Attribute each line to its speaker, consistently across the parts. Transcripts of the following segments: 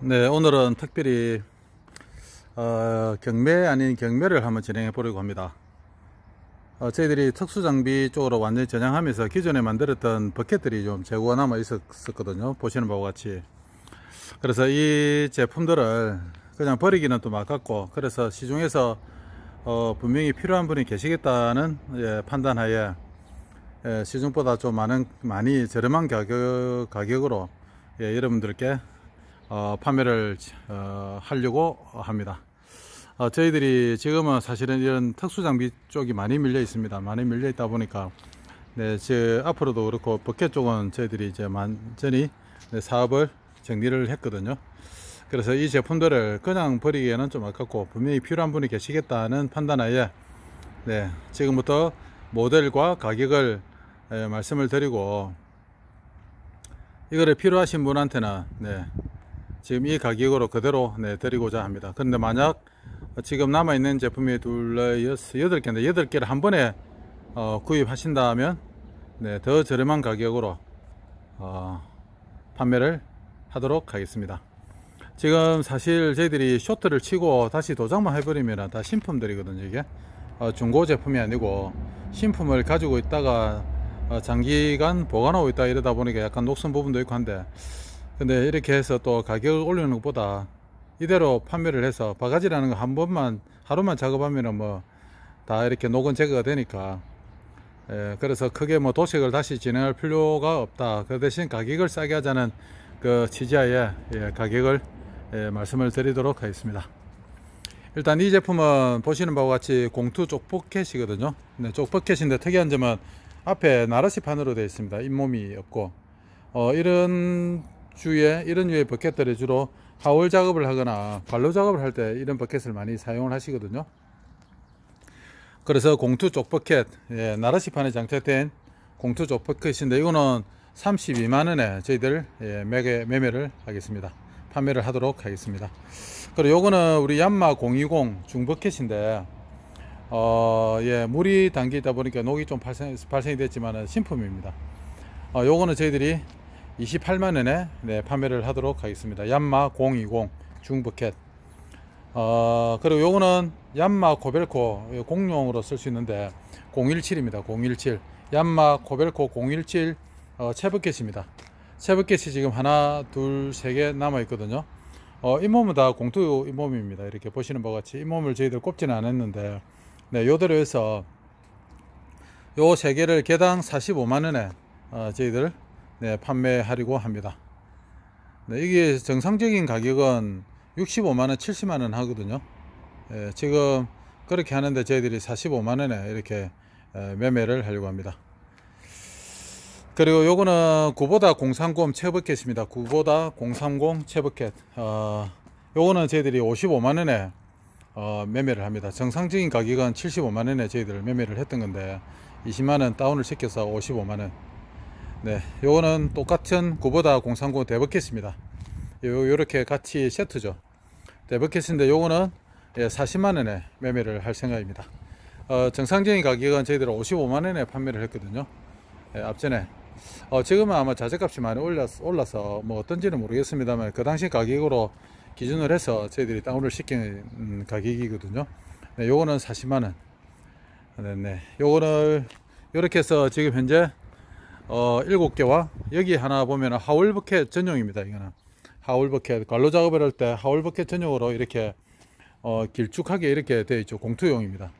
Speaker 1: 네 오늘은 특별히 어, 경매 아닌 경매를 한번 진행해 보려고 합니다 어, 저희들이 특수장비 쪽으로 완전히 전향하면서 기존에 만들었던 버켓들이 좀 재고가 남아 있었거든요 보시는 바와 같이 그래서 이 제품들을 그냥 버리기는 또 아깝고 그래서 시중에서 어, 분명히 필요한 분이 계시겠다는 예, 판단하에 예, 시중보다 좀 많은 많이 저렴한 가격, 가격으로 예, 여러분들께 어, 판매를 어, 하려고 합니다 어, 저희들이 지금은 사실은 이런 특수장비 쪽이 많이 밀려 있습니다 많이 밀려 있다 보니까 네, 제 앞으로도 그렇고 버켓 쪽은 저희들이 이제 완전히 네, 사업을 정리를 했거든요 그래서 이 제품들을 그냥 버리기에는 좀 아깝고 분명히 필요한 분이 계시겠다는 판단하에 네, 지금부터 모델과 가격을 네, 말씀을 드리고 이거를 필요하신 분한테는 네, 지금 이 가격으로 그대로 네, 드리고자 합니다 그런데 만약 지금 남아있는 제품이 둘러 8 개인데 8 개를 한 번에 어, 구입하신다면 네, 더 저렴한 가격으로 어, 판매를 하도록 하겠습니다 지금 사실 저희들이 쇼트를 치고 다시 도장만 해버리면 다 신품들이거든요 이게 어, 중고 제품이 아니고 신품을 가지고 있다가 어, 장기간 보관하고 있다 이러다 보니까 약간 녹슨 부분도 있고 한데 근데 이렇게 해서 또 가격을 올리는 것보다 이대로 판매를 해서 바가지라는 거 한 번만 하루만 작업하면은 뭐 다 이렇게 녹은 제거가 되니까 예, 그래서 크게 뭐 도색을 다시 진행할 필요가 없다 그 대신 가격을 싸게 하자는 그 취지하에 예, 가격을 예, 말씀을 드리도록 하겠습니다 일단 이 제품은 보시는 바와 같이 공투 쪽포켓이거든요 네, 쪽포켓인데 특이한 점은 앞에 나르시 판으로 되어 있습니다 잇몸이 없고 어, 이런 주에 위 이런 유의 버켓들을 주로 하울 작업을 하거나 관로 작업을 할 때 이런 버켓을 많이 사용을 하시거든요 그래서 공투 쪽 버켓 예, 나라시판에 장착된 공투 쪽 버켓인데 이거는 32만원에 저희들 예, 매개, 매매를 하겠습니다 판매를 하도록 하겠습니다 그리고 요거는 우리 얀마 020 중버켓인데 어, 예, 물이 담기다 보니까 녹이 좀 발생, 발생이 됐지만 신품입니다 어, 요거는 저희들이 28만원에 네, 판매를 하도록 하겠습니다 얀마 020 중부캣 어, 그리고 요거는 얀마 코벨코 예, 공용으로 쓸 수 있는데 017입니다 017 얀마 코벨코017 어, 채브캣입니다 체브캣이 지금 하나 둘세 개 남아 있거든요 어, 잇몸은 다 공투 잇몸입니다 이렇게 보시는 바와 같이 잇몸을 저희들 꼽지는 않았는데 네, 요대로 해서 요 세 개를 개당 45만원에 어, 저희들 네, 판매하려고 합니다. 네, 이게 정상적인 가격은 65만원, 70만원 하거든요. 예, 지금 그렇게 하는데 저희들이 45만원에 이렇게 매매를 하려고 합니다. 그리고 요거는 구보다 030 체버켓입니다. 구보다 030 체버켓. 어, 요거는 저희들이 55만원에 어, 매매를 합니다. 정상적인 가격은 75만원에 저희들 매매를 했던 건데 20만원 다운을 시켜서 55만원. 네 요거는 똑같은 구보다 공산고 대버킷입니다 요, 요렇게 같이 세트죠 대버킷인데 요거는 예, 40만원에 매매를 할 생각입니다 어, 정상적인 가격은 저희들은 55만원에 판매를 했거든요 예, 앞전에 어, 지금은 아마 자재값이 많이 올랐, 올라서 뭐 어떤지는 모르겠습니다만 그 당시 가격으로 기준을 해서 저희들이 다운을 시킨 음, 가격이거든요 네, 요거는 40만원 네, 네. 요거를 이렇게 해서 지금 현재 어 7개와 여기 하나 보면 하울 버켓 전용입니다 이거는 하울 버켓 관로 작업을 할 때 하울 버켓 전용으로 이렇게 어, 길쭉하게 이렇게 되어 있죠 공투용입니다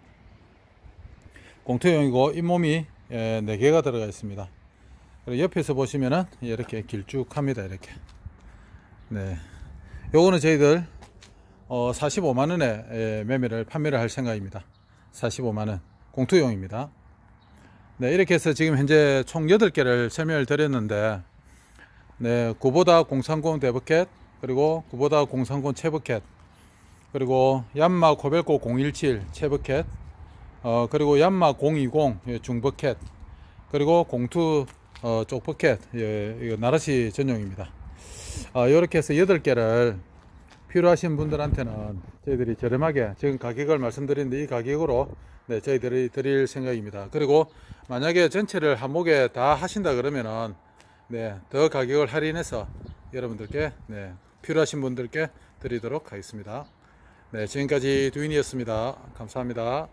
Speaker 1: 공투용이고 잇몸이 예, 4개가 들어가 있습니다 옆에서 보시면은 이렇게 길쭉합니다 이렇게 네 요거는 저희들 어, 45만원에 예, 매매를 판매를 할 생각입니다 45만원 공투용입니다 네, 이렇게 해서 지금 현재 총 8개를 설명을 드렸는데 네, 구보다 공산공 대버켓 그리고 구보다 공산공 체버켓 그리고 얀마 코벨코 017체버켓 어, 그리고 얀마 020 예, 중버켓 그리고 공투 어, 쪽버켓 예, 나라시 전용입니다 이렇게 아, 해서 8개를 필요하신 분들한테는 저희들이 저렴하게 지금 가격을 말씀드리는데 이 가격으로 네, 저희들이 드릴 생각입니다. 그리고 만약에 전체를 한목에 다 하신다 그러면은 네, 더 가격을 할인해서 여러분들께 네, 필요하신 분들께 드리도록 하겠습니다. 네, 지금까지 두인이었습니다. 감사합니다.